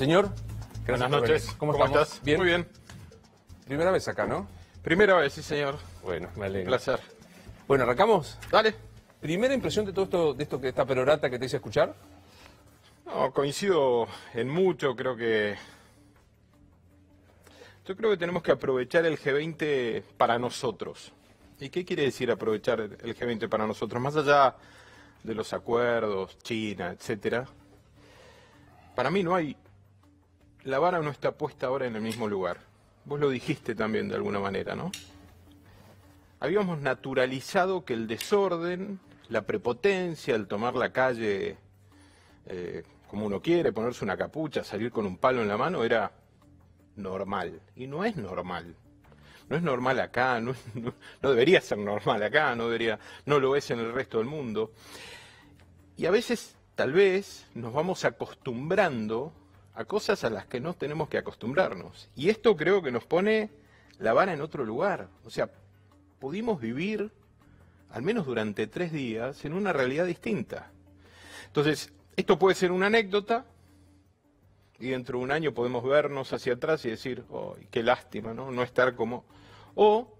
Señor, buenas noches. ¿Cómo, estás? ¿Bien? Muy bien. Primera vez acá, ¿no? Primera vez, sí, señor. Bueno, me alegro. Un placer. Bueno, ¿arrancamos? Dale. ¿Primera impresión de todo esto, de esto que esta perorata que te hice escuchar? No, coincido en mucho, creo que. Yo creo que tenemos que aprovechar el G20 para nosotros. ¿Y qué quiere decir aprovechar el G20 para nosotros? Más allá de los acuerdos, China, etcétera. Para mí no hay la vara no está puesta ahora en el mismo lugar. Vos lo dijiste también de alguna manera, ¿no? Habíamos naturalizado que el desorden, la prepotencia, el tomar la calle eh, como uno quiere, ponerse una capucha, salir con un palo en la mano, era normal. Y no es normal. No es normal acá, no, debería ser normal acá, no, debería, no lo es en el resto del mundo. Y a veces, tal vez, nos vamos acostumbrando a cosas a las que no tenemos que acostumbrarnos. Y esto creo que nos pone la vara en otro lugar. O sea, pudimos vivir, al menos durante tres días, en una realidad distinta. Entonces, esto puede ser una anécdota, y dentro de un año podemos vernos hacia atrás y decir, qué lástima, ¿no? No estar como... O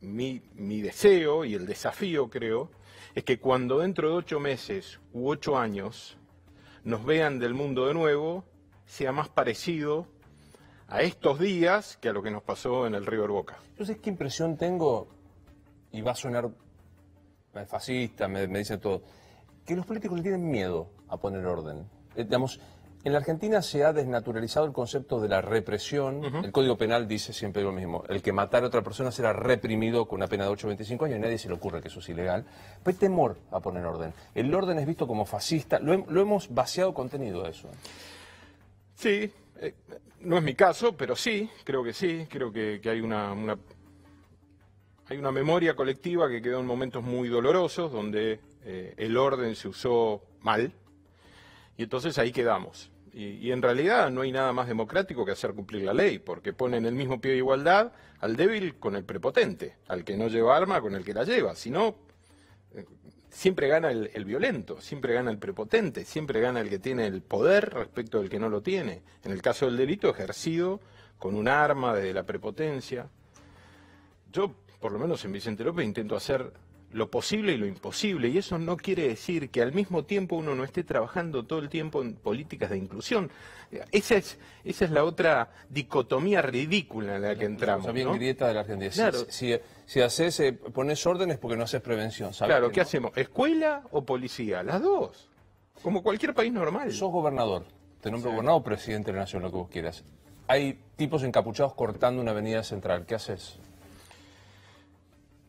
mi, mi deseo y el desafío, creo, es que cuando dentro de ocho meses u ocho años nos vean del mundo de nuevo, sea más parecido a estos días que a lo que nos pasó en el River Boca. Entonces, ¿qué impresión tengo? Y va a sonar fascista, me, dicen todo, que los políticos le tienen miedo a poner orden. Eh, digamos, en la Argentina se ha desnaturalizado el concepto de la represión. El Código Penal dice siempre lo mismo. El que matara a otra persona será reprimido con una pena de 8 o 25 años y a nadie se le ocurre que eso es ilegal. Pero temor a poner orden. El orden es visto como fascista. Lo, hemos vaciado contenido a eso. Sí, eh, no es mi caso, pero sí, creo que sí, creo que, hay una, hay una memoria colectiva que quedó en momentos muy dolorosos donde eh, el orden se usó mal y entonces ahí quedamos. Y, en realidad no hay nada más democrático que hacer cumplir la ley, porque pone en el mismo pie de igualdad al débil con el prepotente, al que no lleva arma con el que la lleva, sino eh, siempre gana el, violento, siempre gana el prepotente, siempre gana el que tiene el poder respecto del que no lo tiene. En el caso del delito ejercido con un arma desde la prepotencia. Yo, por lo menos en Vicente López, intento hacer lo posible y lo imposible, y eso no quiere decir que al mismo tiempo uno no esté trabajando todo el tiempo en políticas de inclusión. Esa es, esa es la otra dicotomía ridícula en la que entramos. La grieta de la Argentina. Claro si haces, eh, pones órdenes porque no haces prevención. ¿sabes claro, ¿qué hacemos? ¿Escuela o policía? Las dos. Como cualquier país normal. Sos gobernador, te nombro gobernado gobernador presidente de la nación, lo que vos quieras. Hay tipos encapuchados cortando una avenida central. ¿Qué haces?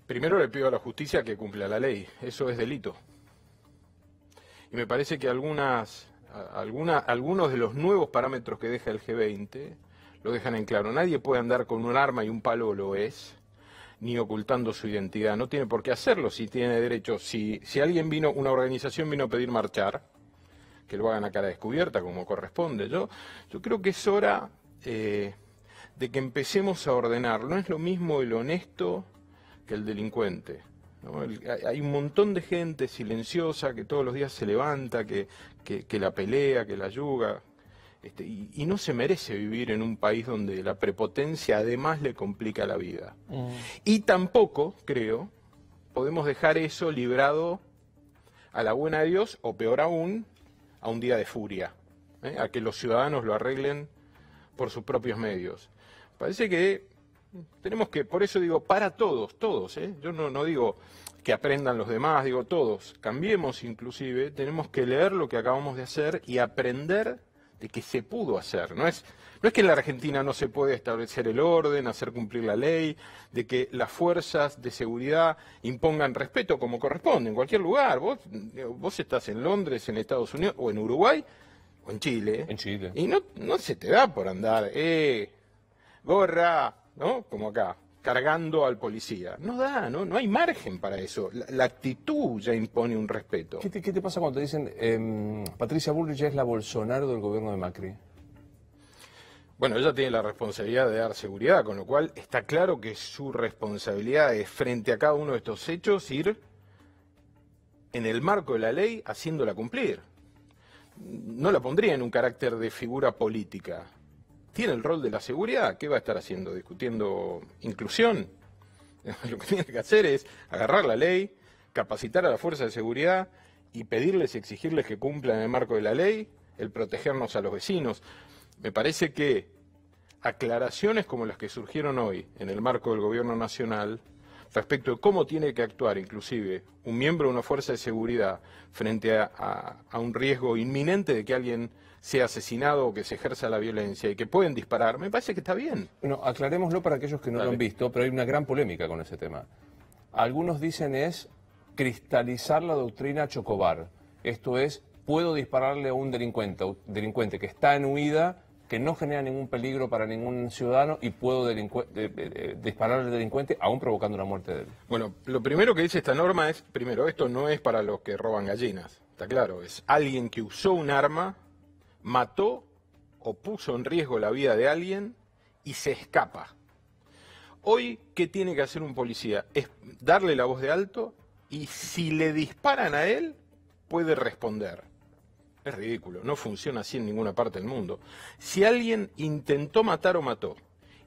Primero le pido a la justicia que cumpla la ley. Eso es delito. Y me parece que algunas, alguna, algunos de los nuevos parámetros que deja el G20 lo dejan en claro. Nadie puede andar con un arma y un palo lo es ni ocultando su identidad. No tiene por qué hacerlo si tiene derecho. Si, si alguien vino, una organización vino a pedir marchar, que lo hagan a cara descubierta como corresponde. Yo, yo creo que es hora eh, de que empecemos a ordenar. No es lo mismo el honesto que el delincuente. hay un montón de gente silenciosa que todos los días se levanta, que, que, que la pelea, que la ayuda. Este, y, no se merece vivir en un país donde la prepotencia además le complica la vida. Mm. Y tampoco, creo, podemos dejar eso librado a la buena de Dios o peor aún, a un día de furia, ¿eh? a que los ciudadanos lo arreglen por sus propios medios. Parece que tenemos que, por eso digo, para todos, todos, ¿eh? yo no, no digo que aprendan los demás, digo todos, cambiemos inclusive, tenemos que leer lo que acabamos de hacer y aprender de que se pudo hacer. No es, no es que en la Argentina no se puede establecer el orden, hacer cumplir la ley, de que las fuerzas de seguridad impongan respeto como corresponde, en cualquier lugar. Vos, vos estás en Londres, en Estados Unidos, o en Uruguay, o en Chile. En Chile. Y no, no se te da por andar, eh, gorra, ¿no? Como acá cargando al policía. No da, no, no hay margen para eso. La, actitud ya impone un respeto. ¿Qué te, pasa cuando te dicen eh, Patricia Bullrich es la Bolsonaro del gobierno de Macri? Bueno, ella tiene la responsabilidad de dar seguridad, con lo cual está claro que su responsabilidad es frente a cada uno de estos hechos ir en el marco de la ley haciéndola cumplir. No la pondría en un carácter de figura política tiene el rol de la seguridad. ¿Qué va a estar haciendo? ¿Discutiendo inclusión? Lo que tiene que hacer es agarrar la ley, capacitar a la fuerza de seguridad y pedirles y exigirles que cumplan en el marco de la ley el protegernos a los vecinos. Me parece que aclaraciones como las que surgieron hoy en el marco del Gobierno Nacional respecto de cómo tiene que actuar inclusive un miembro de una fuerza de seguridad frente a, a un riesgo inminente de que alguien sea asesinado o que se ejerza la violencia y que pueden disparar, me parece que está bien. Bueno, aclarémoslo para aquellos que no lo han visto, pero hay una gran polémica con ese tema. Algunos dicen es cristalizar la doctrina Chocobar. Esto es, puedo dispararle a un delincuente, delincuente que está en huida, que no genera ningún peligro para ningún ciudadano y puedo eh, eh, eh, dispararle al delincuente aún provocando la muerte de él. Bueno, lo primero que dice esta norma es, primero, esto no es para los que roban gallinas, está claro, es alguien que usó un arma mató o puso en riesgo la vida de alguien y se escapa. Hoy, ¿qué tiene que hacer un policía? Es darle la voz de alto y si le disparan a él, puede responder. Es ridículo, no funciona así en ninguna parte del mundo. Si alguien intentó matar o mató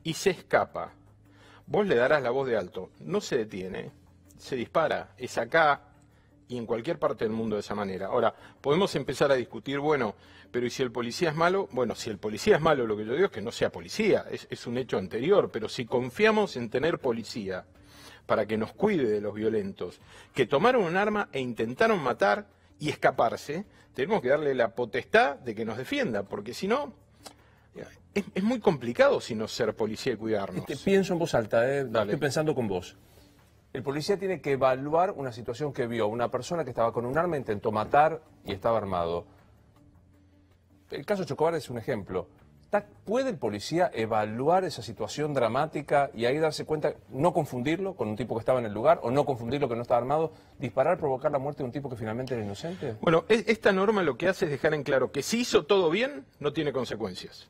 y se escapa, vos le darás la voz de alto, no se detiene, se dispara, es acá, y en cualquier parte del mundo de esa manera. Ahora, podemos empezar a discutir, bueno, pero ¿y si el policía es malo? Bueno, si el policía es malo, lo que yo digo es que no sea policía, es, un hecho anterior, pero si confiamos en tener policía para que nos cuide de los violentos, que tomaron un arma e intentaron matar y escaparse, tenemos que darle la potestad de que nos defienda, porque si no, es, muy complicado si no ser policía y cuidarnos. Te este, pienso en voz alta, eh, estoy pensando con vos. El policía tiene que evaluar una situación que vio. Una persona que estaba con un arma intentó matar y estaba armado. El caso Chocobar es un ejemplo. ¿Puede el policía evaluar esa situación dramática y ahí darse cuenta, no confundirlo con un tipo que estaba en el lugar o no confundirlo que no estaba armado, disparar, provocar la muerte de un tipo que finalmente era inocente? Bueno, esta norma lo que hace es dejar en claro que si hizo todo bien, no tiene consecuencias.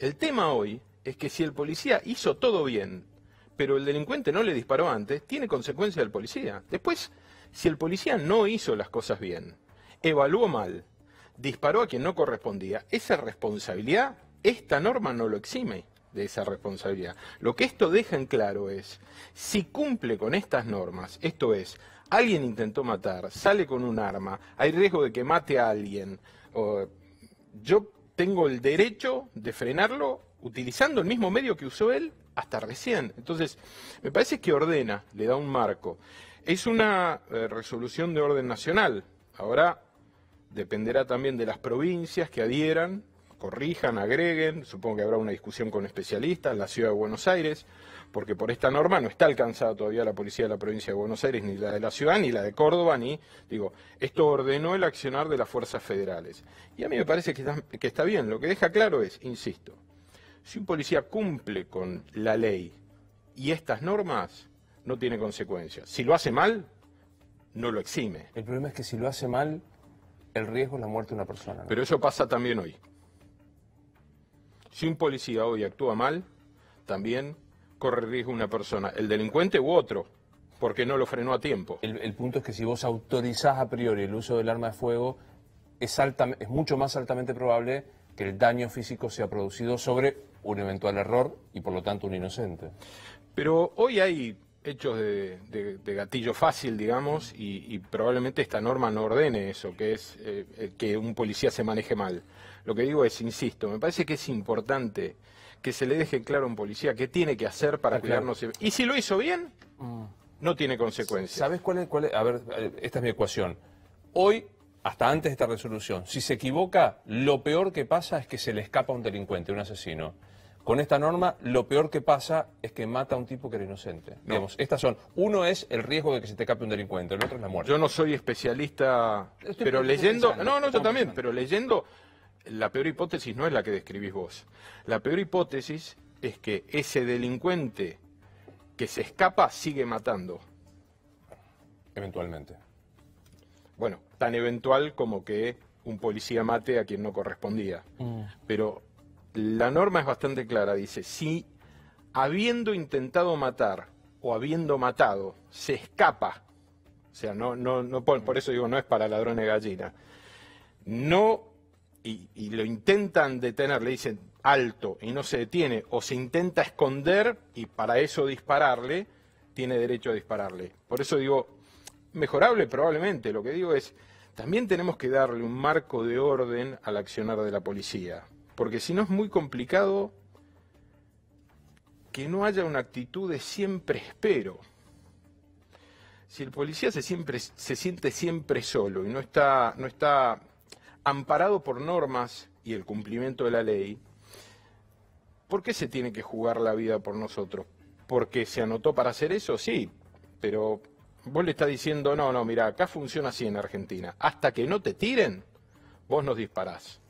El tema hoy es que si el policía hizo todo bien pero el delincuente no le disparó antes, tiene consecuencia del policía. Después, si el policía no hizo las cosas bien, evaluó mal, disparó a quien no correspondía, esa responsabilidad, esta norma no lo exime de esa responsabilidad. Lo que esto deja en claro es, si cumple con estas normas, esto es, alguien intentó matar, sale con un arma, hay riesgo de que mate a alguien, yo tengo el derecho de frenarlo utilizando el mismo medio que usó él hasta recién. Entonces, me parece que ordena, le da un marco. Es una eh, resolución de orden nacional. Ahora dependerá también de las provincias que adhieran, corrijan, agreguen. Supongo que habrá una discusión con especialistas en la ciudad de Buenos Aires, porque por esta norma no está alcanzada todavía la policía de la provincia de Buenos Aires, ni la de la ciudad, ni la de Córdoba, ni, digo, esto ordenó el accionar de las fuerzas federales. Y a mí me parece que está bien. Lo que deja claro es, insisto, si un policía cumple con la ley y estas normas, no tiene consecuencias. Si lo hace mal, no lo exime. El problema es que si lo hace mal, el riesgo es la muerte de una persona. Pero eso pasa también hoy. Si un policía hoy actúa mal, también corre riesgo una persona, el delincuente u otro, porque no lo frenó a tiempo. El, punto es que si vos autorizás a priori el uso del arma de fuego, es mucho más altamente probable que el daño físico se ha producido sobre un eventual error y por lo tanto un inocente. Pero hoy hay hechos de, gatillo fácil, digamos, y, probablemente esta norma no ordene eso, que es eh, eh, que un policía se maneje mal. Lo que digo es, insisto, me parece que es importante que se le deje claro a un policía qué tiene que hacer para cuidarnos. Y si lo hizo bien, mm. no tiene consecuencias. ¿Sabes cuál es, cuál A ver, eh, esta es mi ecuación. Hoy hasta antes de esta resolución, si se equivoca, lo peor que pasa es que se le escapa a un delincuente, un asesino. Con esta norma, lo peor que pasa es que mata a un tipo que era inocente. Vemos, estas son. Uno es el riesgo de que se te escape un delincuente, el otro es la muerte. Yo no soy especialista, pero leyendo. no, no, yo también, pero leyendo. La peor hipótesis no es la que describís vos. La peor hipótesis es que ese delincuente que se escapa sigue matando. Eventualmente. Bueno, tan eventual como que un policía mate a quien no correspondía. Mm. Pero la norma es bastante clara, dice, si habiendo intentado matar o habiendo matado se escapa, o sea, no, no, por, eso digo, no es para ladrones gallina, no, y lo intentan detener, le dicen alto y no se detiene, o se intenta esconder y para eso dispararle, tiene derecho a dispararle. Por eso digo, mejorable probablemente, lo que digo es, también tenemos que darle un marco de orden al accionar de la policía, porque si no es muy complicado que no haya una actitud de siempre espero. Si el policía se, siempre, se siente siempre solo y no está, no está amparado por normas y el cumplimiento de la ley, ¿por qué se tiene que jugar la vida por nosotros? ¿Porque se anotó para hacer eso? Sí, pero vos le estás diciendo, no, no, mira, acá funciona así en Argentina. Hasta que no te tiren, vos nos disparás.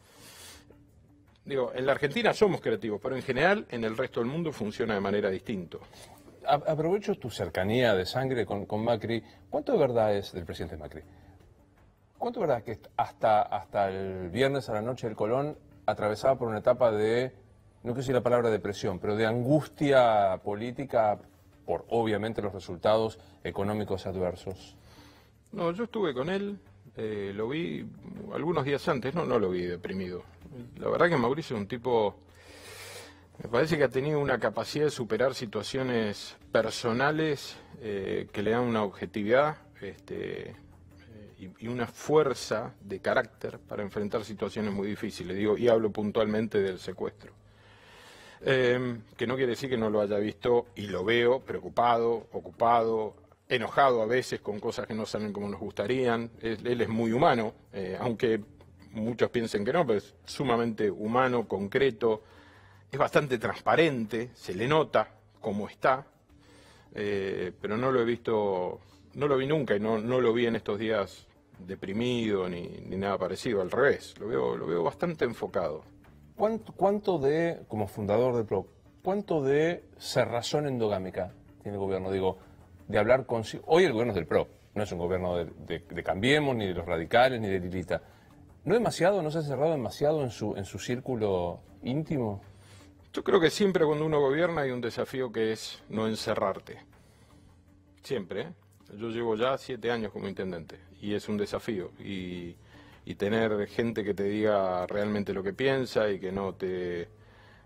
Digo, en la Argentina somos creativos, pero en general en el resto del mundo funciona de manera distinta. Aprovecho tu cercanía de sangre con, Macri. ¿Cuánto de verdad es del presidente Macri? ¿Cuánto de verdad que hasta, hasta el viernes a la noche del Colón atravesaba por una etapa de, no quiero decir la palabra depresión, pero de angustia política por obviamente los resultados económicos adversos? No, yo estuve con él, eh, lo vi algunos días antes, no, no lo vi deprimido. La verdad que Mauricio es un tipo, me parece que ha tenido una capacidad de superar situaciones personales eh, que le dan una objetividad este, eh, y, y, una fuerza de carácter para enfrentar situaciones muy difíciles. Digo, y hablo puntualmente del secuestro. Em, que no quiere decir que no lo haya visto y lo veo preocupado, ocupado, enojado a veces con cosas que no salen como nos gustarían. Él, es muy humano, eh, aunque muchos piensen que no, pero es sumamente humano, concreto, es bastante transparente, se le nota cómo está, eh, pero no lo he visto, no lo vi nunca y no, lo vi en estos días deprimido ni, ni nada parecido, al revés, lo veo, lo veo bastante enfocado. ¿Cuánto, de, como fundador de PRO, cuánto de cerrazón endogámica tiene el gobierno? Digo, de hablar con... Hoy el gobierno es del PRO, no es un gobierno de, Cambiemos, ni de los radicales, ni de Lilita. ¿No demasiado, no se ha cerrado demasiado en su, en su círculo íntimo? Yo creo que siempre cuando uno gobierna hay un desafío que es no encerrarte. Siempre. ¿eh? Yo llevo ya siete años como intendente y es un desafío. Y y tener gente que te diga realmente lo que piensa y que no te,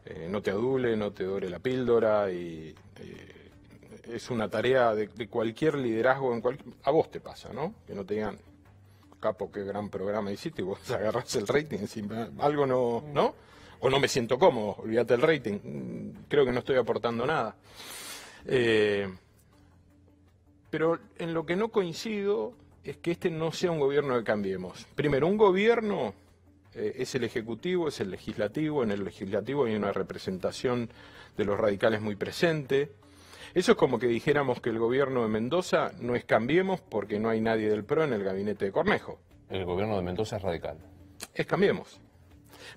eh, no te adule, no te dore la píldora. y eh, Es una tarea de, cualquier liderazgo, en cual, a vos te pasa, ¿no? Que no te digan, capo, qué gran programa hiciste y vos agarras el rating, algo no, ¿no? O no me siento cómodo, olvídate el rating, creo que no estoy aportando nada. Eh, pero en lo que no coincido es que este no sea un gobierno de Cambiemos. Primero, un gobierno eh, es el Ejecutivo, es el Legislativo, en el Legislativo hay una representación de los radicales muy presente. Eso es como que dijéramos que el gobierno de Mendoza no es Cambiemos porque no hay nadie del PRO en el gabinete de Cornejo. El gobierno de Mendoza es radical. Es Cambiemos.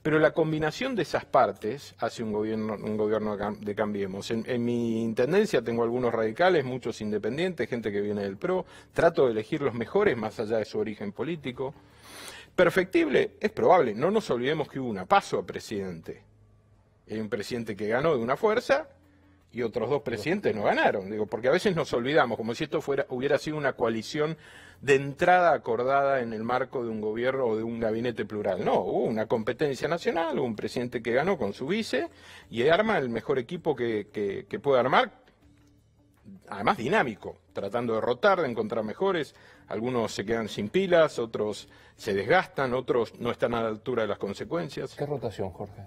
Pero la combinación de esas partes hace un gobierno, un gobierno de Cambiemos. En, mi intendencia tengo algunos radicales, muchos independientes, gente que viene del PRO. Trato de elegir los mejores más allá de su origen político. Perfectible, es probable. No nos olvidemos que hubo una paso a presidente. Hay un presidente que ganó de una fuerza y otros dos presidentes no ganaron. Digo, porque a veces nos olvidamos, como si esto fuera, hubiera sido una coalición de entrada acordada en el marco de un gobierno o de un gabinete plural. No, hubo una competencia nacional, hubo un presidente que ganó con su vice y arma el mejor equipo que, que, que puede armar, además dinámico, tratando de rotar, de encontrar mejores. Algunos se quedan sin pilas, otros se desgastan, otros no están a la altura de las consecuencias. ¿Qué rotación, Jorge?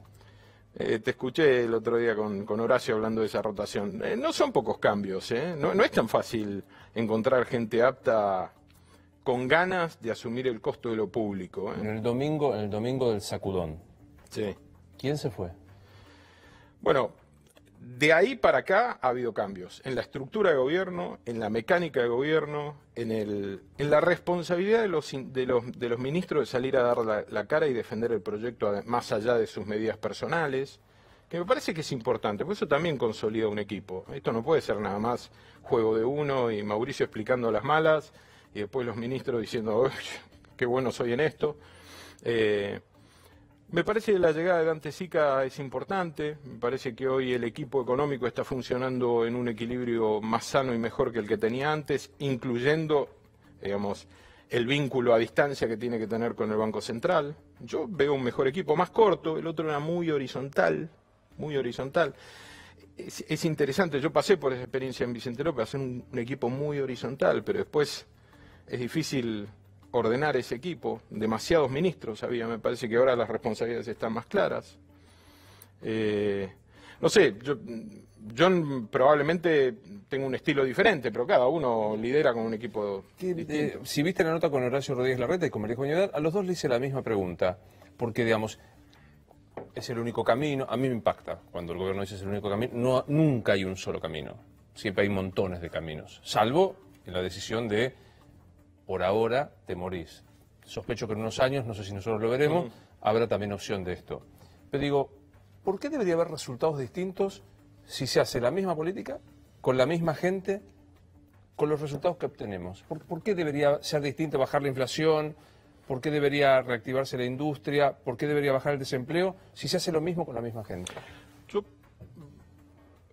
Eh, te escuché el otro día con, Horacio hablando de esa rotación. Eh, no son pocos cambios, ¿eh? No, es tan fácil encontrar gente apta con ganas de asumir el costo de lo público. ¿eh? En el domingo, en el domingo del sacudón. Sí. ¿Quién se fue? Bueno, de ahí para acá ha habido cambios en la estructura de gobierno, en la mecánica de gobierno, en, la responsabilidad de los, ministros de salir a dar la, cara y defender el proyecto más allá de sus medidas personales, que me parece que es importante, porque eso también consolida un equipo. Esto no puede ser nada más juego de uno y Mauricio explicando las malas y después los ministros diciendo, qué bueno soy en esto. Eh, me parece que la llegada de Dante Sica es importante, me parece que hoy el equipo económico está funcionando en un equilibrio más sano y mejor que el que tenía antes, incluyendo, digamos, el vínculo a distancia que tiene que tener con el Banco Central. Yo veo un mejor equipo, más corto, el otro era muy horizontal, muy horizontal. Es, interesante, yo pasé por esa experiencia en Vicente López, hacer un equipo muy horizontal, pero después es difícil ordenar ese equipo. Demasiados ministros había, me parece que ahora las responsabilidades están más claras. Eh, no sé, yo, probablemente tengo un estilo diferente, pero cada uno lidera con un equipo si viste la nota con Horacio Rodríguez Larreta y con María Añadar, a los dos le hice la misma pregunta, porque digamos, es el único camino, a mí me impacta cuando el gobierno dice es el único camino, no, nunca hay un solo camino, siempre hay montones de caminos, salvo en la decisión de por ahora te morís. Sospecho que en unos años, no sé si nosotros lo veremos, habrá también opción de esto. Pero digo, ¿por qué debería haber resultados distintos si se hace la misma política, con la misma gente, con los resultados que obtenemos? ¿Por, qué debería ser distinto bajar la inflación? ¿Por qué debería reactivarse la industria? ¿Por qué debería bajar el desempleo si se hace lo mismo con la misma gente? Yo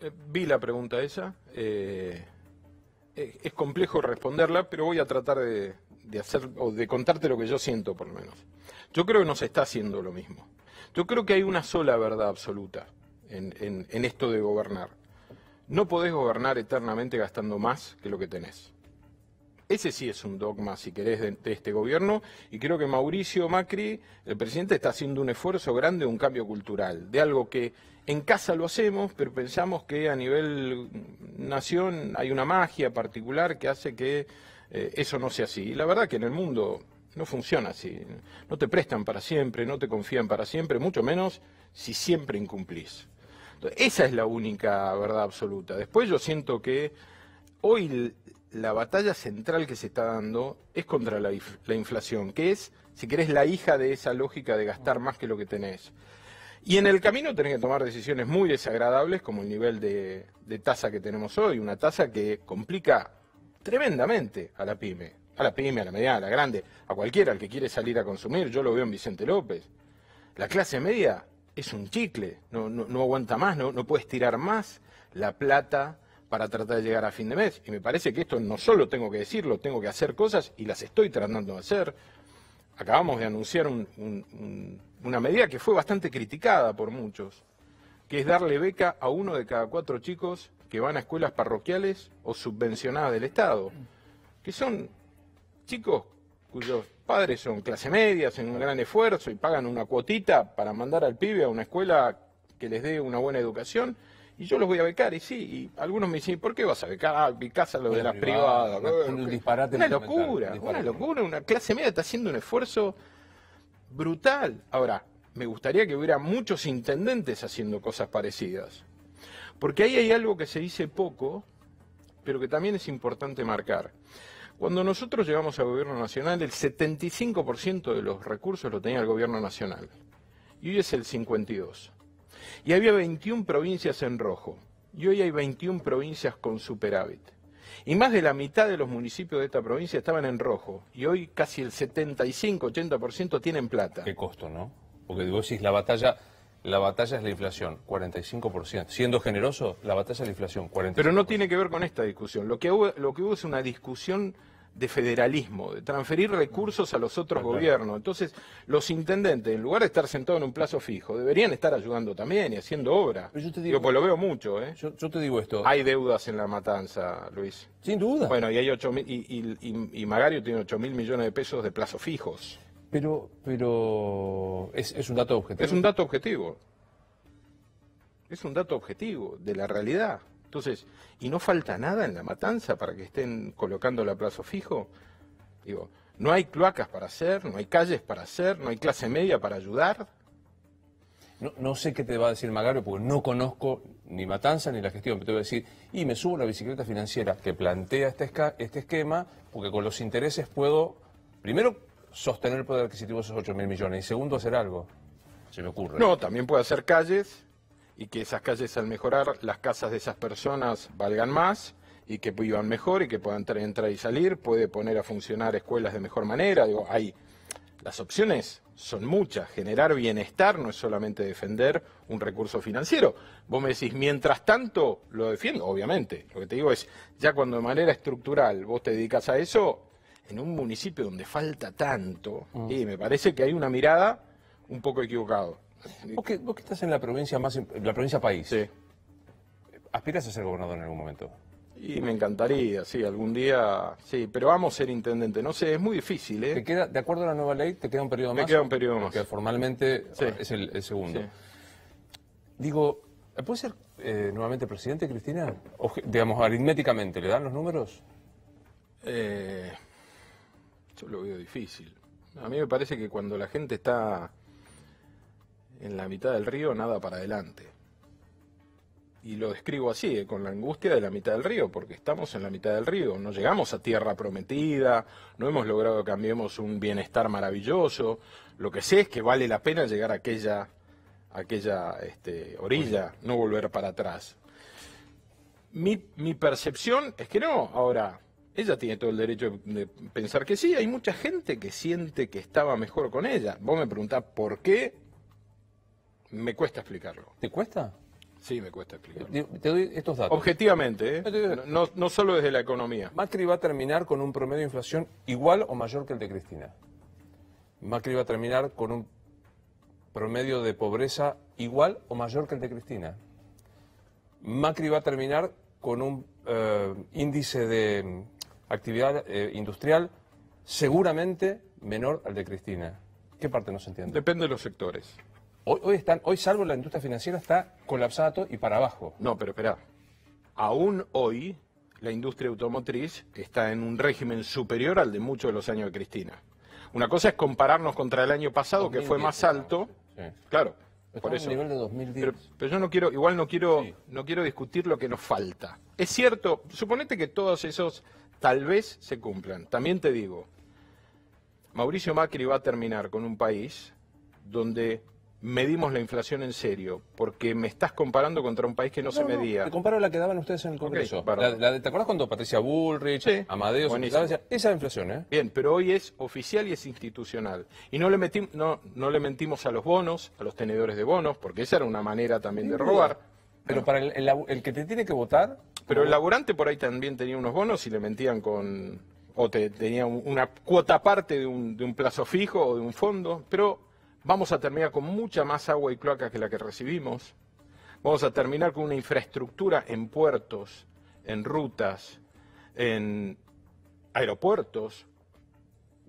eh, vi la pregunta esa. Eh, eh, es complejo responderla, pero voy a tratar de, hacer o de contarte lo que yo siento, por lo menos. Yo creo que nos está haciendo lo mismo. Yo creo que hay una sola verdad absoluta en, en esto de gobernar. No podés gobernar eternamente gastando más que lo que tenés. Ese sí es un dogma, si querés, de, este gobierno. Y creo que Mauricio Macri, el presidente, está haciendo un esfuerzo grande un cambio cultural, de algo que en casa lo hacemos, pero pensamos que a nivel nación hay una magia particular que hace que eh, eso no sea así. Y la verdad que en el mundo no funciona así. No te prestan para siempre, no te confían para siempre, mucho menos si siempre incumplís. esa es la única verdad absoluta. Después yo siento que hoy la batalla central que se está dando es contra la, inflación, que es, si querés, la hija de esa lógica de gastar más que lo que tenés. Y en el camino tenés que tomar decisiones muy desagradables, como el nivel de, tasa que tenemos hoy, una tasa que complica tremendamente a la pyme, a la pyme, a la mediana, a la grande, a cualquiera, al que quiere salir a consumir, yo lo veo en Vicente López. La clase media es un chicle, no, aguanta más, no, no puede estirar más la plata para tratar de llegar a fin de mes. Y me parece que esto no solo tengo que decirlo, tengo que hacer cosas y las estoy tratando de hacer. Acabamos de anunciar una medida que fue bastante criticada por muchos, que es darle beca a uno de cada cuatro chicos que van a escuelas parroquiales o subvencionadas del Estado, que son chicos cuyos padres son clase media, hacen un gran esfuerzo y pagan una cuotita para mandar al pibe a una escuela que les dé una buena educación y yo los voy a becar, y sí, y algunos me dicen, ¿por qué vas a becar? Ah, mi a los de las privadas. una, un disparate locura, una locura, una clase media está haciendo un esfuerzo brutal. Ahora, me gustaría que hubiera muchos intendentes haciendo cosas parecidas. Porque ahí hay algo que se dice poco, pero que también es importante marcar. Cuando nosotros llegamos al gobierno nacional, el 75% de los recursos lo tenía el gobierno nacional. Y hoy es el 52%. Y había 21 provincias en rojo. Y hoy hay 21 provincias con superávit. Y más de la mitad de los municipios de esta provincia estaban en rojo. Y hoy casi el 75-80% tienen plata. Qué costo, ¿no? Porque vos es la batalla, la batalla es la inflación, 45%. Siendo generoso, la batalla es la inflación, 45%. Pero no tiene que ver con esta discusión. lo que hubo es una discusión de federalismo, de transferir recursos a los otros ah, gobiernos. Entonces, los intendentes, en lugar de estar sentados en un plazo fijo, deberían estar ayudando también y haciendo obra. yo te digo, pues lo veo mucho, ¿eh? Yo, te digo esto. Hay deudas en la matanza, Luis. Sin duda. Bueno, y hay ocho mil, y, Magario tiene 8 mil millones de pesos de plazos fijos. Pero, pero es, es un dato objetivo. Es un dato objetivo. Es un dato objetivo de la realidad. Entonces, ¿y no falta nada en la matanza para que estén colocando a plazo fijo? Digo, no hay cloacas para hacer, no hay calles para hacer, no hay clase media para ayudar. No, sé qué te va a decir Magario, porque no conozco ni Matanza ni la gestión, pero te voy a decir, y me subo a la bicicleta financiera que plantea este, este esquema, porque con los intereses puedo, primero, sostener el poder adquisitivo de esos 8 mil millones, y segundo, hacer algo. Se me ocurre. No, también puedo hacer calles, y que esas calles al mejorar, las casas de esas personas valgan más y que vivan mejor y que puedan entrar y salir, puede poner a funcionar escuelas de mejor manera, digo, hay las opciones son muchas. Generar bienestar no es solamente defender un recurso financiero. Vos me decís, mientras tanto lo defiendo, obviamente. Lo que te digo es, ya cuando de manera estructural vos te dedicas a eso, en un municipio donde falta tanto, mm. y me parece que hay una mirada un poco equivocada. Vos que, estás en la provincia más, la provincia país. Sí. ¿Aspiras a ser gobernador en algún momento? Y me encantaría, sí, algún día, sí, pero vamos a ser intendente, no sé, es muy difícil, ¿eh? Te queda, de acuerdo a la nueva ley, te queda un periodo más. Me queda un periodo más. Que formalmente es el, segundo. Digo, ¿puede ser eh, nuevamente presidente, Cristina? O, digamos, aritméticamente, ¿le dan los números? Eh, yo lo veo difícil. A mí me parece que cuando la gente está en la mitad del río nada para adelante. Y lo describo así, eh, con la angustia de la mitad del río, porque estamos en la mitad del río, no llegamos a tierra prometida, no hemos logrado que cambiemos un bienestar maravilloso, lo que sé es que vale la pena llegar a aquella, aquella este, orilla, no volver para atrás. Mi, mi percepción es que no, ahora, ella tiene todo el derecho de pensar que sí, hay mucha gente que siente que estaba mejor con ella. Vos me preguntás por qué, me cuesta explicarlo. ¿Te cuesta? Sí, me cuesta explicarlo. Te doy estos datos. Objetivamente, ¿eh? no, solo desde la economía. Macri va a terminar con un promedio de inflación igual o mayor que el de Cristina. Macri va a terminar con un promedio de pobreza igual o mayor que el de Cristina. Macri va a terminar con un eh, índice de mm, actividad eh, industrial seguramente menor al de Cristina. ¿Qué parte no se entiende? Depende de los sectores. Hoy, están, hoy salvo la industria financiera, está colapsada y para abajo. No, pero espera. Aún hoy la industria automotriz está en un régimen superior al de muchos de los años de Cristina. Una cosa es compararnos contra el año pasado, que fue más alto. Claro. por eso. de 2010. Pero, yo no quiero, igual no quiero, no quiero discutir lo que nos falta. Es cierto, suponete que todos esos tal vez se cumplan. También te digo, Mauricio Macri va a terminar con un país donde medimos la inflación en serio, porque me estás comparando contra un país que no, se medía. te comparo la que daban ustedes en el Congreso. ¿Te acuerdas cuando Patricia Bullrich, Amadeo... Amadeus, Esa inflación, ¿eh? Bien, pero hoy es oficial y es institucional. Y no le, metí, no, no le mentimos a los bonos, a los tenedores de bonos, porque esa era una manera también de robar. Pero para el, que te tiene que votar... Pero el laburante por ahí también tenía unos bonos y le mentían con... o te, tenía una cuota aparte de un, de un plazo fijo o de un fondo, pero Vamos a terminar con mucha más agua y cloaca que la que recibimos. Vamos a terminar con una infraestructura en puertos, en rutas, en aeropuertos,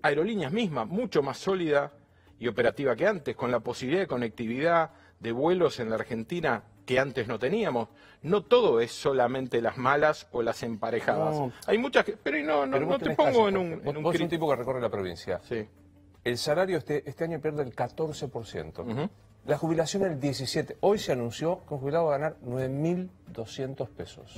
aerolíneas mismas, mucho más sólida y operativa que antes, con la posibilidad de conectividad de vuelos en la Argentina que antes no teníamos. No todo es solamente las malas o las emparejadas. Hay muchas que... Pero no, no, te pongo en un... un... un tipo que recorre la provincia. Sí el salario este, este, año pierde el 14%. La jubilación el 17%. Hoy se anunció que un jubilado va a ganar 9.200 pesos.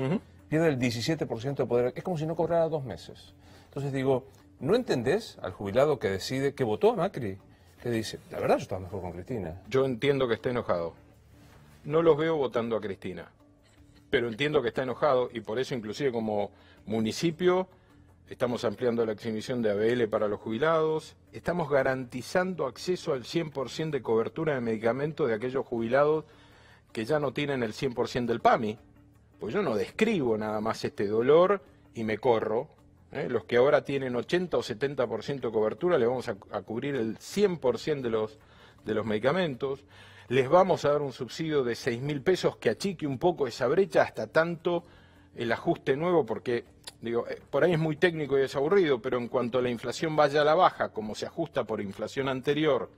Pierde el 17% de poder. Es como si no cobrara dos meses. Entonces digo, ¿no entendés al jubilado que decide, que votó a Macri? Que dice, la verdad yo estaba mejor con Cristina. Yo entiendo que está enojado. No los veo votando a Cristina. Pero entiendo que está enojado y por eso inclusive como municipio Estamos ampliando la exhibición de ABL para los jubilados. Estamos garantizando acceso al 100% de cobertura de medicamentos de aquellos jubilados que ya no tienen el 100% del PAMI. Pues yo no describo nada más este dolor y me corro. ¿eh? Los que ahora tienen 80 o 70% de cobertura, le vamos a, cubrir el 100% de los, de los medicamentos. Les vamos a dar un subsidio de 6 mil pesos que achique un poco esa brecha hasta tanto el ajuste nuevo, porque digo, eh, por ahí es muy técnico y es aburrido, pero en cuanto la inflación vaya a la baja, como se ajusta por inflación anterior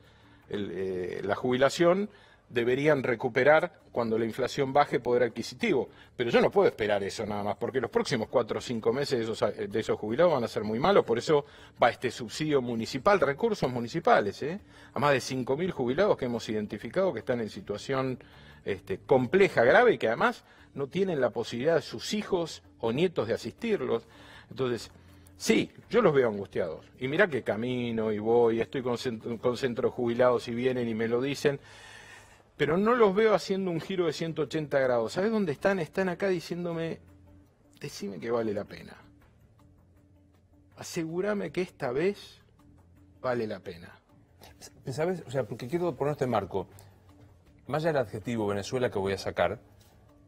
eh, la jubilación, deberían recuperar cuando la inflación baje poder adquisitivo. Pero yo no puedo esperar eso nada más, porque los próximos cuatro o cinco meses eh, de esos, jubilados van a ser muy malos, por eso va este subsidio municipal, recursos municipales, ¿eh? a más de 5.000 jubilados que hemos identificado que están en situación este, compleja, grave y que además no tienen la posibilidad de sus hijos o nietos de asistirlos. Entonces, sí, yo los veo angustiados. Y mirá que camino y voy, estoy con, con centros jubilados y vienen y me lo dicen, pero no los veo haciendo un giro de 180 grados. ¿Sabes dónde están? Están acá diciéndome, decime que vale la pena. Asegúrame que esta vez vale la pena. ¿Sabes? O sea, porque quiero poner este marco. Más allá del adjetivo Venezuela que voy a sacar,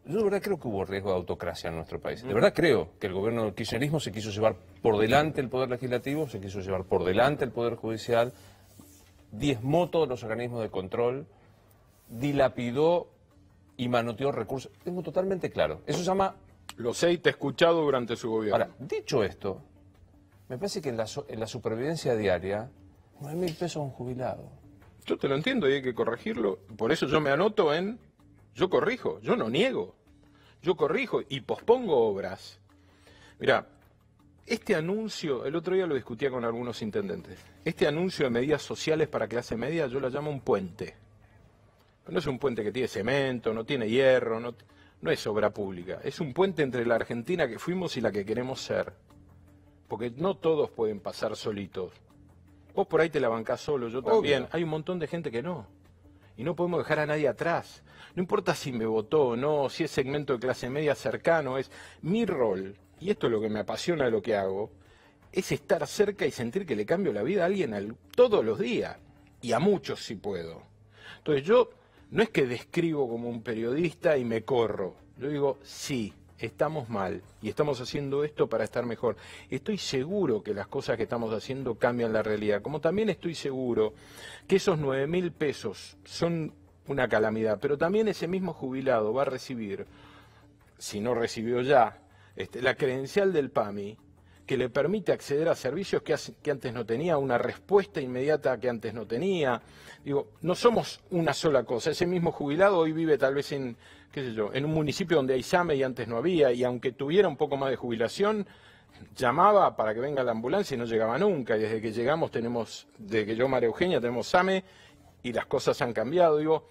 yo de verdad creo que hubo riesgo de autocracia en nuestro país. De verdad creo que el gobierno del kirchnerismo se quiso llevar por delante el poder legislativo, se quiso llevar por delante el poder judicial, diezmó todos los organismos de control, dilapidó y manoteó recursos. Tengo totalmente claro. Eso se llama... Lo sé y te he escuchado durante su gobierno. Ahora, dicho esto, me parece que en la, en la supervivencia diaria, 9 mil pesos a un jubilado. Yo te lo entiendo y hay que corregirlo. Por eso yo me anoto en yo corrijo, yo no niego. Yo corrijo y pospongo obras. Mira, este anuncio, el otro día lo discutía con algunos intendentes, este anuncio de medidas sociales para clase media yo la llamo un puente. no es un puente que tiene cemento, no tiene hierro, no, es obra pública. Es un puente entre la Argentina que fuimos y la que queremos ser. Porque no todos pueden pasar solitos. Vos por ahí te la bancás solo, yo también. Hay un montón de gente que no y no podemos dejar a nadie atrás. No importa si me votó o no, si es segmento de clase media cercano, es mi rol, y esto es lo que me apasiona lo que hago, es estar cerca y sentir que le cambio la vida a alguien todos los días, y a muchos si puedo. Entonces yo no es que describo como un periodista y me corro, yo digo, sí, estamos mal y estamos haciendo esto para estar mejor. Estoy seguro que las cosas que estamos haciendo cambian la realidad, como también estoy seguro que esos 9 mil pesos son una calamidad, pero también ese mismo jubilado va a recibir, si no recibió ya, este, la credencial del PAMI que le permite acceder a servicios que, antes no tenía, una respuesta inmediata que antes no tenía. Digo, no somos una sola cosa. Ese mismo jubilado hoy vive tal vez en, qué sé yo, en un municipio donde hay SAME y antes no había, y aunque tuviera un poco más de jubilación, llamaba para que venga la ambulancia y no llegaba nunca. Y desde que llegamos tenemos, desde que yo, María Eugenia, tenemos SAME y las cosas han cambiado. Digo,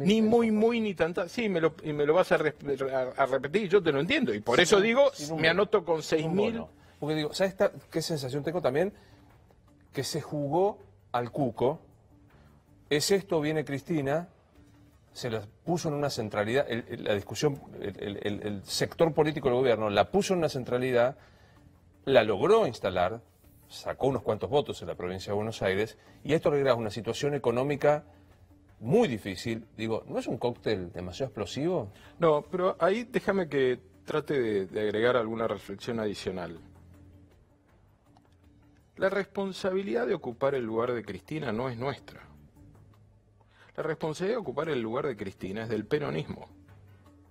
ni muy, muy, ni tanta. Sí, me lo, y me lo vas a, repetir y repetir, yo te lo entiendo. Y por eso digo, me anoto con 6.000 porque digo, ¿sabes qué sensación tengo también? Que se jugó al cuco. Es esto, viene Cristina, se la puso en una centralidad, la discusión, el, sector político del gobierno la puso en una centralidad, la logró instalar, sacó unos cuantos votos en la provincia de Buenos Aires, y esto a una situación económica muy difícil. Digo, ¿no es un cóctel demasiado explosivo? No, pero ahí déjame que trate de agregar alguna reflexión adicional. La responsabilidad de ocupar el lugar de Cristina no es nuestra. La responsabilidad de ocupar el lugar de Cristina es del peronismo.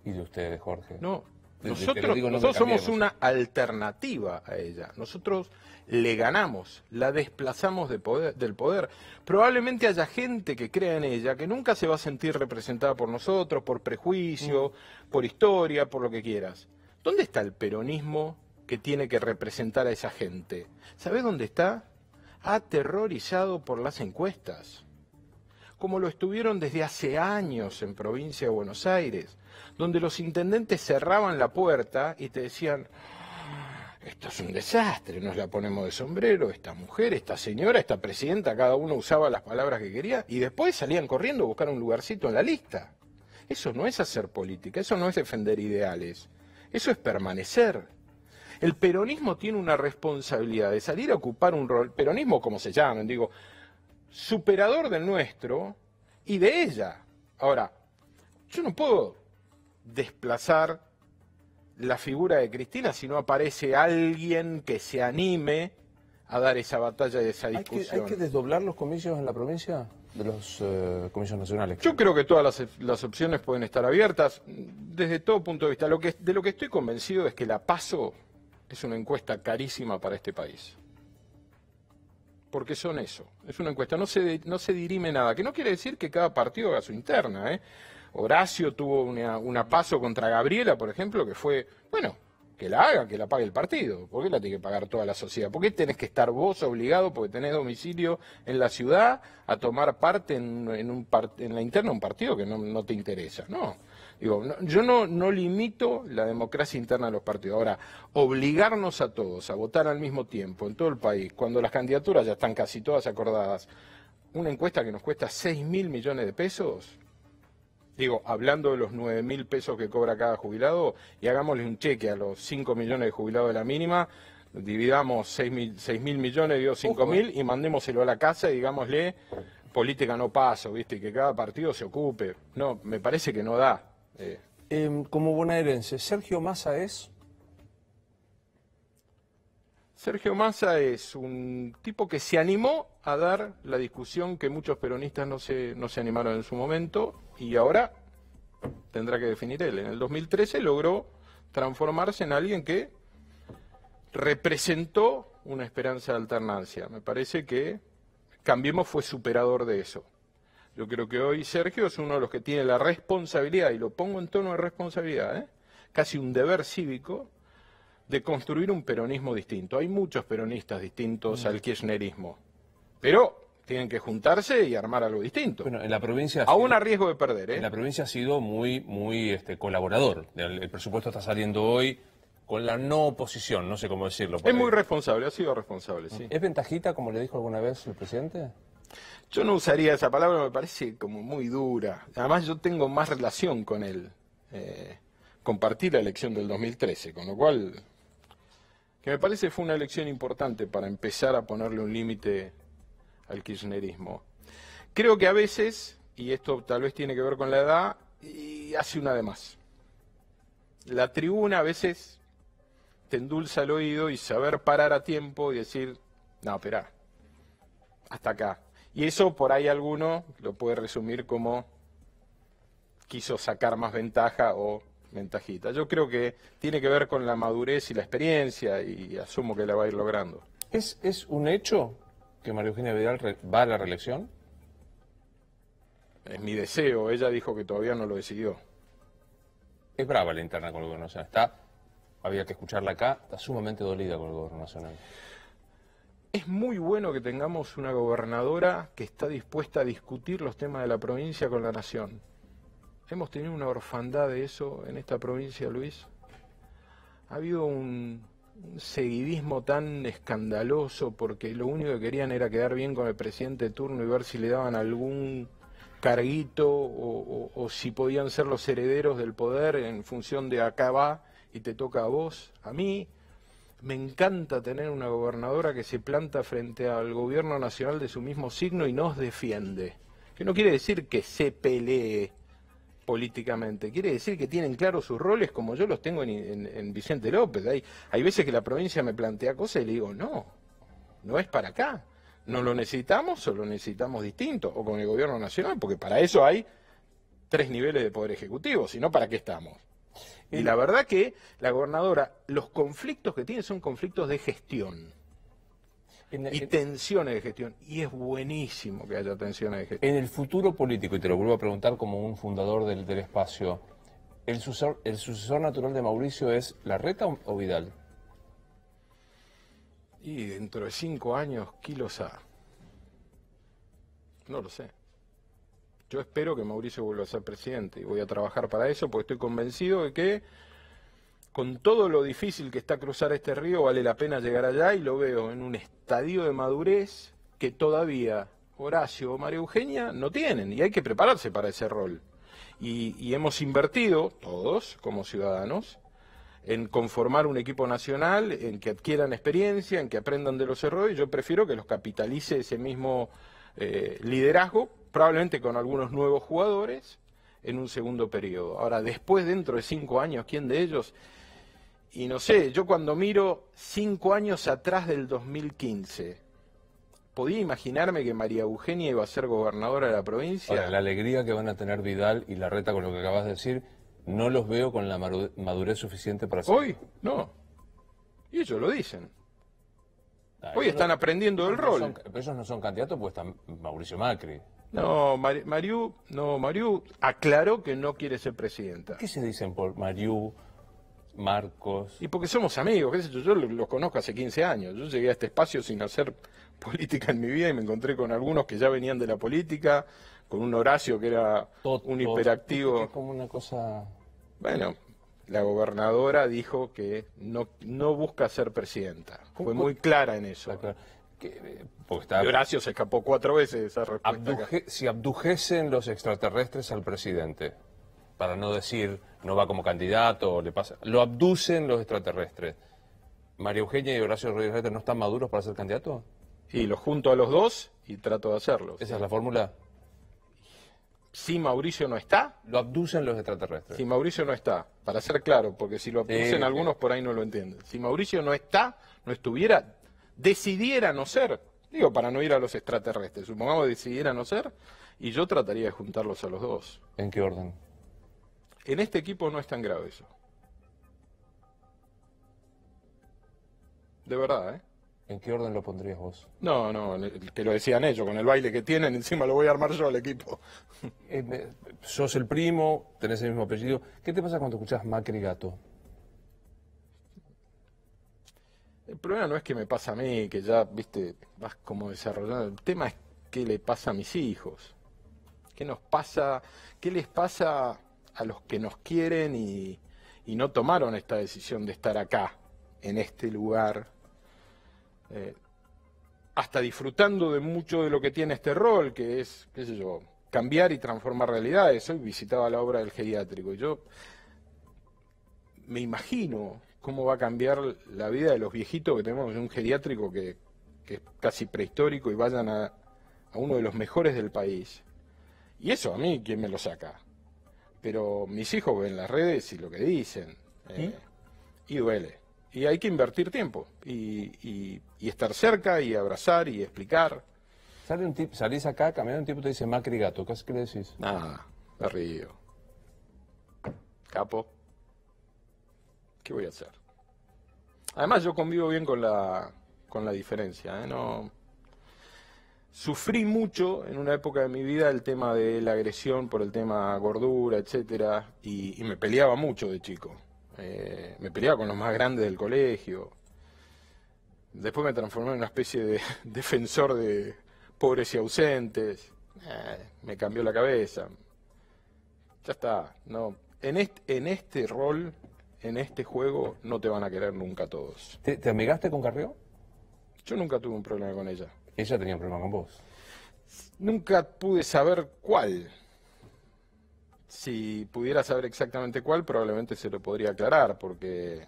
¿Y de ustedes, Jorge? No. nosotros, somos una alternativa a ella. Nosotros le ganamos, la desplazamos del poder. Probablemente haya gente que crea en ella que nunca se va a sentir representada por nosotros, por prejuicio, mm. por historia, por lo que quieras. ¿Dónde está el peronismo que tiene que representar a esa gente. ¿Sabe dónde está? Aterrorizado por las encuestas, como lo estuvieron desde hace años en provincia de Buenos Aires, donde los intendentes cerraban la puerta y te decían, esto es un desastre, nos la ponemos de sombrero, esta mujer, esta señora, esta presidenta, cada uno usaba las palabras que quería y después salían corriendo a buscar un lugarcito en la lista. Eso no es hacer política, eso no es defender ideales, eso es permanecer el peronismo tiene una responsabilidad de salir a ocupar un rol, peronismo como se llaman, digo, superador del nuestro y de ella. Ahora, yo no puedo desplazar la figura de Cristina si no aparece alguien que se anime a dar esa batalla y esa discusión. ¿Hay que, desdoblar los comicios en la provincia? de los eh, comicios nacionales. Yo creo que todas las, opciones pueden estar abiertas desde todo punto de vista. Lo que, de lo que estoy convencido es que la paso es una encuesta carísima para este país. Porque son eso, es una encuesta, no se, no se dirime nada, que no quiere decir que cada partido haga su interna. ¿eh? Horacio tuvo una, una paso contra Gabriela, por ejemplo, que fue, bueno, que la haga, que la pague el partido. ¿Por qué la tiene que pagar toda la sociedad? ¿Por qué tenés que estar vos obligado, porque tenés domicilio en la ciudad, a tomar parte en, en, un, en la interna de un partido que no, no te interesa? No. Digo, yo no, no limito la democracia interna de los partidos. Ahora, obligarnos a todos a votar al mismo tiempo en todo el país, cuando las candidaturas ya están casi todas acordadas, una encuesta que nos cuesta 6 mil millones de pesos, digo, hablando de los 9 mil pesos que cobra cada jubilado, y hagámosle un cheque a los 5 millones de jubilados de la mínima, dividamos 6 mil millones, dio 5 mil, y mandémoselo a la casa y digámosle, política no paso, ¿viste? Que cada partido se ocupe. No, me parece que no da. Em, como bonaerense, ¿Sergio Massa es? Sergio Massa es un tipo que se animó a dar la discusión que muchos peronistas no se, no se animaron en su momento y ahora tendrá que definir él. En el 2013 logró transformarse en alguien que representó una esperanza de alternancia. Me parece que Cambiemos fue superador de eso. Yo creo que hoy Sergio es uno de los que tiene la responsabilidad, y lo pongo en tono de responsabilidad, ¿eh? casi un deber cívico, de construir un peronismo distinto. Hay muchos peronistas distintos mm. al kirchnerismo, pero tienen que juntarse y armar algo distinto. en la provincia... Aún a riesgo de perder, ¿eh? En la provincia ha sido muy, muy este, colaborador. El, el, presupuesto está saliendo hoy con la no oposición, no sé cómo decirlo. Es muy responsable, ha sido responsable, sí. ¿Es ventajita, como le dijo alguna vez el presidente? Yo no usaría esa palabra, me parece como muy dura. Además, yo tengo más relación con él. Eh, compartí la elección del 2013, con lo cual, que me parece fue una elección importante para empezar a ponerle un límite al kirchnerismo. Creo que a veces, y esto tal vez tiene que ver con la edad, y hace una de más. La tribuna a veces te endulza el oído y saber parar a tiempo y decir, no, espera, hasta acá, y eso por ahí alguno lo puede resumir como quiso sacar más ventaja o ventajita. Yo creo que tiene que ver con la madurez y la experiencia y asumo que la va a ir logrando. ¿Es, es un hecho que María Eugenia Vidal va a la reelección? Es mi deseo, ella dijo que todavía no lo decidió. Es brava la interna con el gobierno nacional. Está, había que escucharla acá, está sumamente dolida con el gobierno nacional es muy bueno que tengamos una gobernadora que está dispuesta a discutir los temas de la provincia con la nación. Hemos tenido una orfandad de eso en esta provincia, Luis. Ha habido un, seguidismo tan escandaloso porque lo único que querían era quedar bien con el presidente turno y ver si le daban algún carguito o, o si podían ser los herederos del poder en función de acá va y te toca a vos, a mí me encanta tener una gobernadora que se planta frente al gobierno nacional de su mismo signo y nos defiende. Que no quiere decir que se pelee políticamente, quiere decir que tienen claros sus roles como yo los tengo en, Vicente López. Hay, hay veces que la provincia me plantea cosas y le digo, no, no es para acá. No lo necesitamos o lo necesitamos distinto, o con el gobierno nacional, porque para eso hay tres niveles de poder ejecutivo, si no, para qué estamos. Y la verdad que la gobernadora, los conflictos que tiene son conflictos de gestión. y tensiones de gestión. Y es buenísimo que haya tensiones de gestión. En el futuro político, y te lo vuelvo a preguntar como un fundador del, espacio, ¿el sucesor, natural de Mauricio es Larreta o, o Vidal? Y dentro de cinco años, kilos A. No lo sé. Yo espero que Mauricio vuelva a ser presidente y voy a trabajar para eso porque estoy convencido de que con todo lo difícil que está cruzar este río vale la pena llegar allá y lo veo en un estadio de madurez que todavía Horacio o María Eugenia no tienen y hay que prepararse para ese rol. Y, hemos invertido, todos como ciudadanos, en conformar un equipo nacional, en que adquieran experiencia, en que aprendan de los errores. y Yo prefiero que los capitalice ese mismo eh, liderazgo probablemente con algunos nuevos jugadores en un segundo periodo. Ahora, después, dentro de cinco años, ¿quién de ellos? Y no sé, yo cuando miro cinco años atrás del 2015, ¿podía imaginarme que María Eugenia iba a ser gobernadora de la provincia? la alegría que van a tener Vidal y la reta con lo que acabas de decir, no los veo con la madurez suficiente para hacerlo. Hoy, no. Y ellos lo dicen. Ah, Hoy están aprendiendo el rol. pero ellos no son candidatos, pues están Mauricio Macri. No, Mariú no, Mariu aclaró que no quiere ser presidenta. ¿Qué se dicen por Mariu, Marcos? Y porque somos amigos, ¿qué yo? los, conozco hace 15 años. Yo llegué a este espacio sin hacer política en mi vida y me encontré con algunos que ya venían de la política, con un Horacio que era un hiperactivo. como una cosa... Bueno, la gobernadora dijo que no, busca ser presidenta. Fue muy clara en eso. Eh, porque Horacio se escapó cuatro veces esa respuesta. Si abdujesen los extraterrestres al presidente, para no decir no va como candidato, le pasa, lo abducen los extraterrestres. María Eugenia y Horacio Rodríguez no están maduros para ser candidatos? Sí, los junto a los dos y trato de hacerlo. ¿Esa es la fórmula? Si Mauricio no está. Lo abducen los extraterrestres. Si Mauricio no está, para ser claro, porque si lo abducen eh, algunos eh. por ahí no lo entienden. Si Mauricio no está, no estuviera, decidiera no ser Digo, para no ir a los extraterrestres. Supongamos que decidieran no ser, y yo trataría de juntarlos a los dos. ¿En qué orden? En este equipo no es tan grave eso. De verdad, ¿eh? ¿En qué orden lo pondrías vos? No, no, que lo decían ellos, con el baile que tienen, encima lo voy a armar yo al equipo. Eh, sos el primo, tenés el mismo apellido. ¿Qué te pasa cuando escuchás Macri Gato? El problema no es que me pasa a mí, que ya, viste, vas como desarrollando. El tema es qué le pasa a mis hijos. ¿Qué nos pasa? ¿Qué les pasa a los que nos quieren y, no tomaron esta decisión de estar acá, en este lugar? Eh, hasta disfrutando de mucho de lo que tiene este rol, que es, qué sé yo, cambiar y transformar realidades. Hoy visitaba la obra del geriátrico yo me imagino cómo va a cambiar la vida de los viejitos que tenemos en un geriátrico que, es casi prehistórico y vayan a, uno de los mejores del país. Y eso a mí, ¿quién me lo saca? Pero mis hijos ven las redes y lo que dicen. Eh, y duele. Y hay que invertir tiempo. Y, estar cerca y abrazar y explicar. Sale un tip, salís acá, cambia un tipo te dice Macri Gato. ¿Qué, le decís? Nada, ah, me río. Capo. ¿Qué voy a hacer? Además yo convivo bien con la, diferencia. ¿eh? No, sufrí mucho en una época de mi vida el tema de la agresión por el tema gordura, etc. y, me peleaba mucho de chico. Eh, me peleaba con los más grandes del colegio. Después me transformé en una especie de defensor de pobres y ausentes. Eh, me cambió la cabeza. Ya está. No. En, en este rol en este juego no te van a querer nunca todos. ¿Te, amigaste con Carrió? Yo nunca tuve un problema con ella. ¿Ella tenía un problema con vos? Nunca pude saber cuál. Si pudiera saber exactamente cuál, probablemente se lo podría aclarar, porque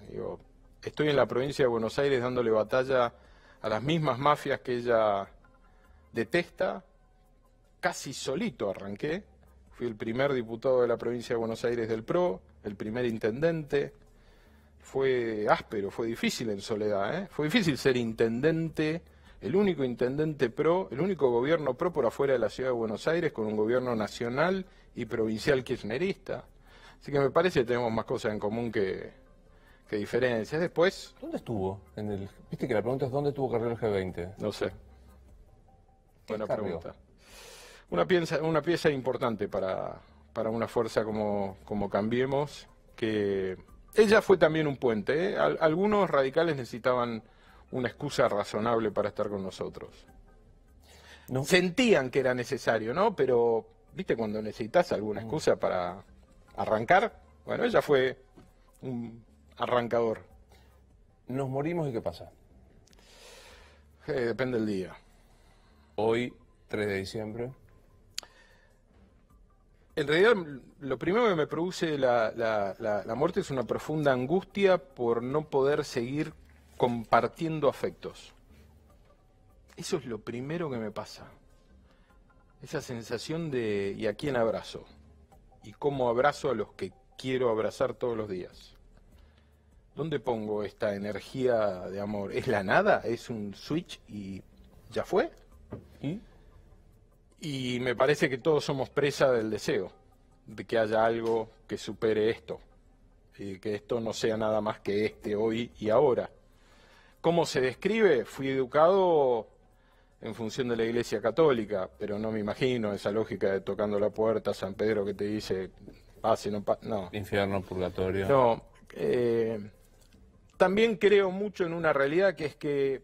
estoy en la provincia de Buenos Aires dándole batalla a las mismas mafias que ella detesta. Casi solito arranqué. Fui el primer diputado de la provincia de Buenos Aires del PRO el primer intendente. Fue áspero, fue difícil en Soledad, ¿eh? fue difícil ser intendente, el único intendente pro, el único gobierno pro por afuera de la ciudad de Buenos Aires con un gobierno nacional y provincial kirchnerista. Así que me parece que tenemos más cosas en común que, diferencias. Después. ¿Dónde estuvo? En el, Viste que la pregunta es: ¿dónde estuvo carrera el G20? No sé. Buena pregunta. Una una pieza importante para, para una fuerza como, Cambiemos, que ella fue también un puente. ¿eh? algunos radicales necesitaban una excusa razonable para estar con nosotros. Sentían que era necesario, ¿no? Pero, ¿viste cuando necesitas alguna mm. excusa para arrancar? Bueno, ella fue un arrancador. Nos morimos y qué pasa. Eh, depende del día. Hoy, 3 de diciembre, en realidad, lo primero que me produce la, la, la, muerte es una profunda angustia por no poder seguir compartiendo afectos. Eso es lo primero que me pasa. Esa sensación de ¿y a quién abrazo? ¿Y cómo abrazo a los que quiero abrazar todos los días? ¿Dónde pongo esta energía de amor? ¿Es la nada? ¿Es un switch y ya fue? ¿Mm? Y me parece que todos somos presa del deseo de que haya algo que supere esto y que esto no sea nada más que este hoy y ahora. ¿Cómo se describe? Fui educado en función de la Iglesia Católica, pero no me imagino esa lógica de tocando la puerta, a San Pedro que te dice, pase, no pase, no. Infierno, purgatorio. No, eh, también creo mucho en una realidad que es que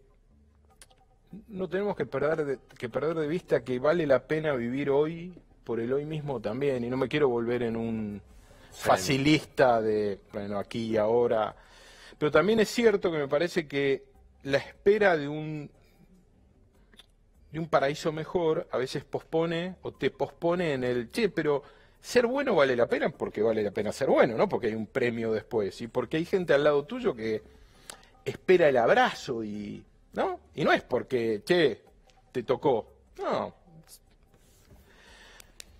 no tenemos que perder de, que perder de vista que vale la pena vivir hoy por el hoy mismo también y no me quiero volver en un facilista de bueno aquí y ahora pero también es cierto que me parece que la espera de un de un paraíso mejor a veces pospone o te pospone en el che pero ser bueno vale la pena porque vale la pena ser bueno no porque hay un premio después y porque hay gente al lado tuyo que espera el abrazo y ¿no? Y no es porque, che, te tocó. No.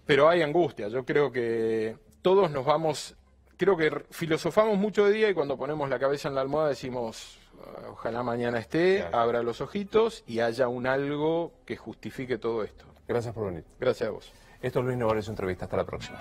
Pero hay angustia. Yo creo que todos nos vamos, creo que filosofamos mucho de día y cuando ponemos la cabeza en la almohada decimos, ah, ojalá mañana esté, abra los ojitos y haya un algo que justifique todo esto. Gracias por venir. Gracias a vos. Esto es Luis Novales, entrevista. Hasta la próxima.